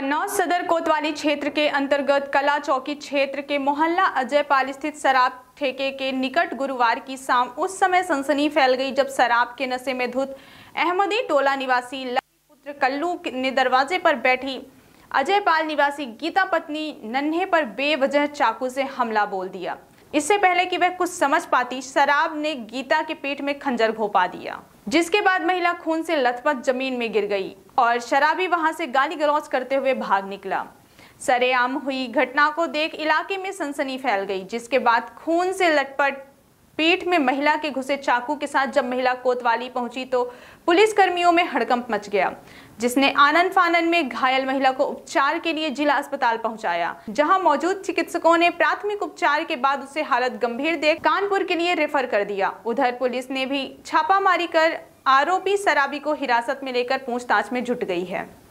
कन्नौज सदर कोतवाली क्षेत्र के अंतर्गत कला चौकी क्षेत्र के मोहल्ला अजयपाल स्थित शराब ठेके के निकट गुरुवार की शाम उस समय सनसनी फैल गई जब शराब के नशे में धुत अहमदी टोला निवासी पुत्र कल्लू ने दरवाजे पर बैठी अजयपाल निवासी गीता पत्नी नन्हे पर बेवजह चाकू से हमला बोल दिया इससे पहले कि वह कुछ समझ पाती शराब ने गीता के पेट में खंजर घोपा दिया जिसके बाद महिला खून से लथपथ जमीन में गिर गई और शराबी वहां से गाली गलौज करते हुए भाग निकला सरेआम हुई घटना को देख इलाके में सनसनी फैल गई जिसके बाद खून से लटपट पेट में महिला के घुसे चाकू के साथ जब महिला कोतवाली पहुंची तो पुलिस कर्मियों में हड़कंप मच गया जिसने आनंद फानन में घायल महिला को उपचार के लिए जिला अस्पताल पहुंचाया जहां मौजूद चिकित्सकों ने प्राथमिक उपचार के बाद उसे हालत गंभीर देख कानपुर के लिए रेफर कर दिया उधर पुलिस ने भी छापामारी कर आरोपी शराबी को हिरासत में लेकर पूछताछ में जुट गई है